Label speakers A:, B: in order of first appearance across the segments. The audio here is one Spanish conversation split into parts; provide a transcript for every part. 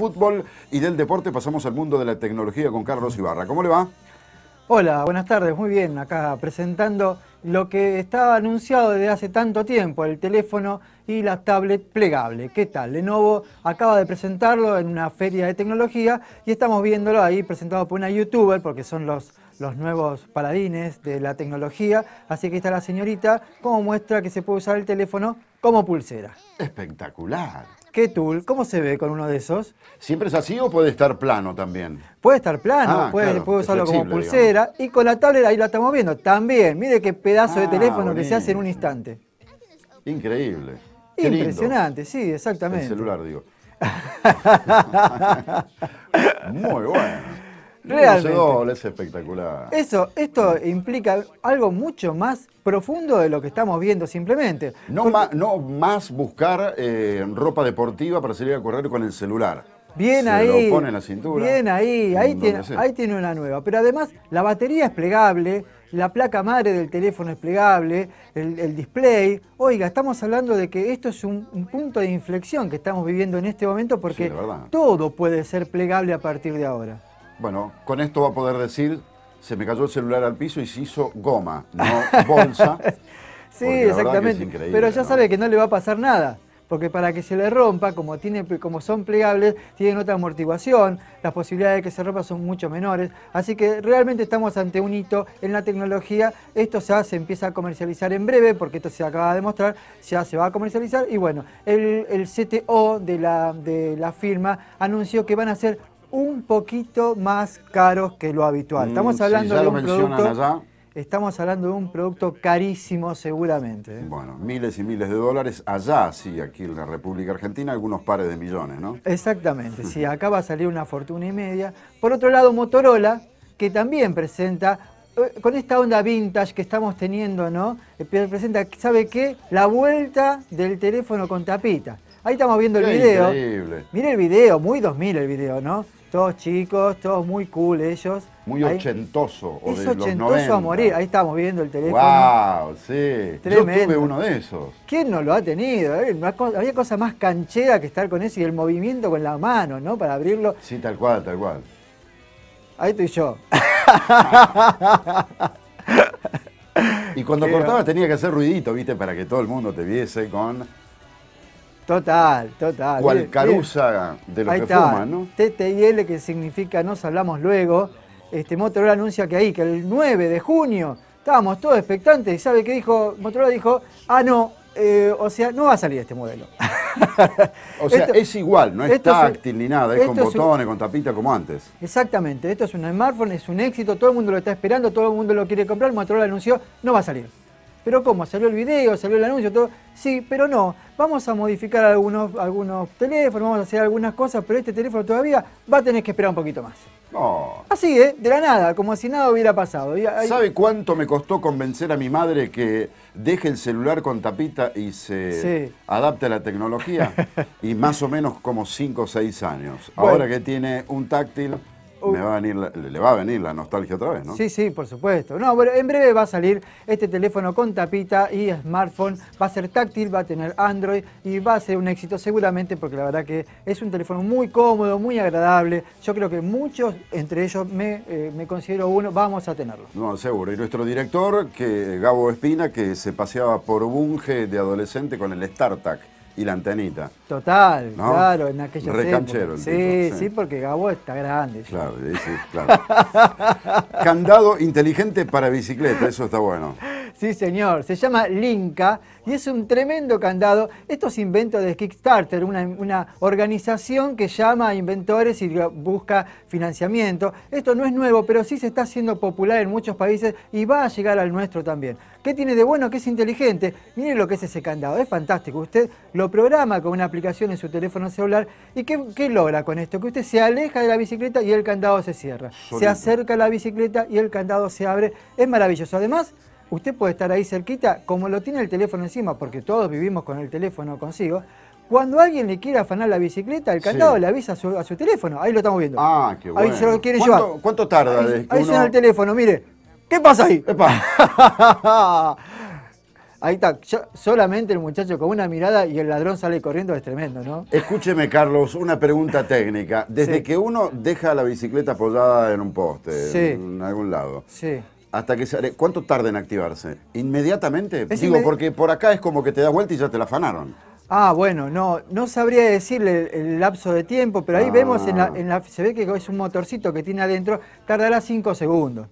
A: fútbol y del deporte pasamos al mundo de la tecnología con Carlos Ibarra. ¿Cómo le va?
B: Hola, buenas tardes, muy bien, acá presentando lo que estaba anunciado desde hace tanto tiempo, el teléfono y la tablet plegable. ¿Qué tal? Lenovo acaba de presentarlo en una feria de tecnología y estamos viéndolo ahí presentado por una youtuber, porque son los los nuevos paladines de la tecnología. Así que está la señorita, como muestra que se puede usar el teléfono como pulsera.
A: Espectacular.
B: ¿Qué tool? ¿Cómo se ve con uno de esos?
A: ¿Siempre es así o puede estar plano también?
B: Puede estar plano, ah, puede, usarlo como pulsera. Y con la tablet ahí la estamos viendo también. Mire qué pedazo de ah, teléfono que se hace en un instante.
A: Increíble. Impresionante, sí, exactamente. El celular, digo. Muy bueno.
B: Realmente.
A: es espectacular.
B: Eso, esto implica algo mucho más profundo de lo que estamos viendo simplemente. No, más, no más
A: buscar eh, ropa deportiva para salir a correr con el celular. Bien Se ahí. Lo pone en la cintura. Bien ahí, ahí
B: tiene, una nueva. Pero además la batería es plegable, la placa madre del teléfono es plegable, el, display. Oiga, estamos hablando de que esto es un, punto de inflexión que estamos viviendo en este momento porque todo puede ser plegable a partir de ahora.
A: Bueno, con esto va a poder decir, se me cayó el celular al piso y se hizo goma, no bolsa.
B: sí, exactamente. Pero ya sabe que no le va a pasar nada porque para que se le rompa, como, tiene, como son plegables, tienen otra amortiguación, las posibilidades de que se rompa son mucho menores, así que realmente estamos ante un hito en la tecnología, esto ya se empieza a comercializar en breve, porque esto se acaba de mostrar, ya se va a comercializar, y bueno, el, CTO de la, de la firma anunció que van a hacer un poquito más caros que lo habitual. Mm, estamos hablando de un producto, Estamos hablando de un producto carísimo seguramente. ¿eh? Bueno,
A: miles y miles de dólares allá, sí, aquí en la República Argentina, algunos pares de millones, ¿no?
B: Exactamente, sí, acá va a salir una fortuna y media. Por otro lado, Motorola, que también presenta, eh, con esta onda vintage que estamos teniendo, ¿no? Eh, presenta, ¿sabe qué? La vuelta del teléfono con tapita. Ahí estamos viendo el video. Increíble. Mire el video, muy 2000 el video, ¿no? Todos chicos, todos muy cool ellos. Muy ochentoso. O es ochentoso a morir. Ahí estamos viendo el teléfono. ¡Wow!
A: Sí. Yo tuve uno de esos.
B: ¿Quién no lo ha tenido? Eh? Había cosa más canchera que estar con eso y el movimiento con la mano, ¿no? Para abrirlo. Sí, tal cual, tal cual. Ahí estoy yo.
A: y cuando cortaba tenía que hacer ruidito, ¿viste? Para que todo el mundo te viese con
B: Total, total. Cual Carusa
A: de los que ¿no?
B: TTIL, que significa Nos Hablamos Luego. Este, Motorola anuncia que ahí, que el 9 de junio, estábamos todos expectantes, y ¿sabe qué dijo? Motorola dijo, ah, no, eh, o sea, no va a salir este modelo. o sea, es igual, no es táctil ni nada, es con botones,
A: con tapita como antes.
B: Exactamente, esto es un smartphone, es un éxito, todo el mundo lo está esperando, todo el mundo lo quiere comprar, Motorola anunció, no va a salir. Pero ¿cómo? Salió el video, salió el anuncio, todo. Sí, pero no vamos a modificar algunos, algunos teléfonos, vamos a hacer algunas cosas, pero este teléfono todavía va a tener que esperar un poquito más. No. Así, ¿eh? De la nada, como si nada hubiera pasado. ¿Sabe
A: cuánto me costó convencer a mi madre que deje el celular con tapita y se adapte a la tecnología? y más o menos como 5 o 6 años. Ahora que tiene un táctil Uh. le va a venir la nostalgia otra vez, ¿no?
B: Sí, sí, por supuesto. No, bueno, en breve va a salir este teléfono con tapita y smartphone. Va a ser táctil, va a tener Android y va a ser un éxito seguramente porque la verdad que es un teléfono muy cómodo, muy agradable. Yo creo que muchos, entre ellos me, eh, considero uno, vamos a tenerlo.
A: No, seguro. Y nuestro director, que Gabo Espina, que se paseaba por Bunge de adolescente con el StarTac y la antenita.
B: Total, claro, en aquellos Recanchero el sí, sí, sí, porque Gabo está grande. Claro,
A: sí, claro. Candado inteligente para bicicleta, eso está bueno.
B: Sí, señor. Se llama Linka y es un tremendo candado. Estos inventos de Kickstarter, una, organización que llama a inventores y busca financiamiento. Esto no es nuevo, pero sí se está haciendo popular en muchos países y va a llegar al nuestro también. ¿Qué tiene de bueno? Que es inteligente. Miren lo que es ese candado. Es fantástico. Usted lo programa con una aplicación en su teléfono celular. ¿Y qué, logra con esto? Que usted se aleja de la bicicleta y el candado se cierra. Se acerca a la bicicleta y el candado se abre. Es maravilloso. Además, usted puede estar ahí cerquita, como lo tiene el teléfono encima, porque todos vivimos con el teléfono consigo. Cuando alguien le quiera afanar la bicicleta, el candado le avisa a su, teléfono. Ahí lo estamos viendo. Ah, qué bueno. Ahí se lo quiere ¿Cuánto,
A: ¿Cuánto tarda? Ahí, suena el
B: teléfono, mire. ¿Qué pasa ahí? Ahí está, solamente el muchacho con una mirada y el ladrón sale corriendo, es tremendo, ¿no?
A: Escúcheme, Carlos, una pregunta técnica. Desde que uno deja la bicicleta apoyada en un poste, en algún lado, sí. Hasta que ¿Cuánto tarda en activarse? ¿Inmediatamente? Digo, porque por acá es como que te da vuelta y ya te la afanaron.
B: Ah, bueno, no, no sabría decirle el, lapso de tiempo, pero ahí vemos ah. en la, se ve que es un motorcito que tiene adentro, tardará cinco segundos.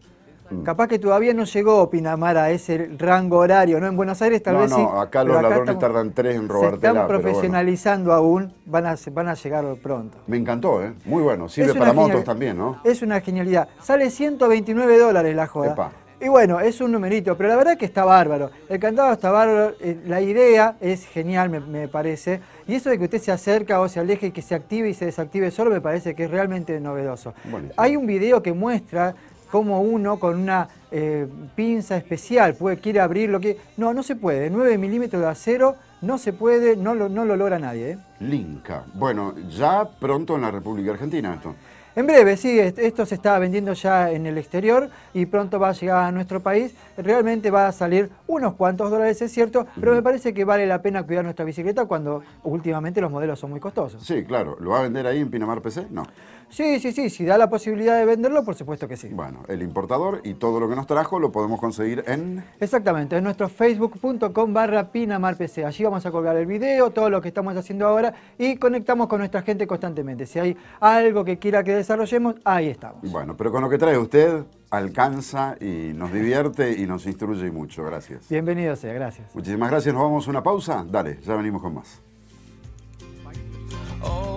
B: Mm. Capaz que todavía no llegó Pinamar a ese rango horario, ¿no? En Buenos Aires tal vez no, No, acá los ladrones
A: tardan tres en Roberto. Se están profesionalizando
B: aún, van a, llegar pronto. Me encantó,
A: ¿eh? Muy bueno. Sirve para motos también, ¿no?
B: Es una genialidad. Sale 129 dólares la joda. Y bueno, es un numerito, pero la verdad que está bárbaro. El candado está bárbaro, eh, la idea es genial, me, parece. Y eso de que usted se acerca o se aleje y que se active y se desactive solo, me parece que es realmente novedoso. Hay un video que muestra cómo uno con una eh, pinza especial puede, quiere abrir lo que... No, no se puede. 9 milímetros de acero no se puede, no lo, no lo logra nadie. ¿eh?
A: Linca. Bueno, ya pronto en la República Argentina esto.
B: En breve, sí, esto se está vendiendo ya en el exterior y pronto va a llegar a nuestro país. Realmente va a salir unos cuantos dólares, es cierto, pero me parece que vale la pena cuidar nuestra bicicleta cuando últimamente los modelos son muy costosos.
A: Sí, claro. ¿Lo va a vender ahí en Pinamar PC?
B: No. Sí, sí, sí. Si da la posibilidad de venderlo, por supuesto que sí. Bueno, el importador y todo lo que nos trajo lo podemos conseguir en... Exactamente, en nuestro facebook.com barra PC. Allí vamos a colgar el video, todo lo que estamos haciendo ahora y conectamos con nuestra gente constantemente. Si hay algo que quiera que desarrollemos, ahí estamos.
A: Bueno, pero con lo que trae usted, alcanza y nos divierte y nos instruye mucho. Gracias.
B: Bienvenido sea, gracias.
A: Muchísimas gracias. Nos vamos a una pausa. Dale, ya venimos con más.
B: Oh,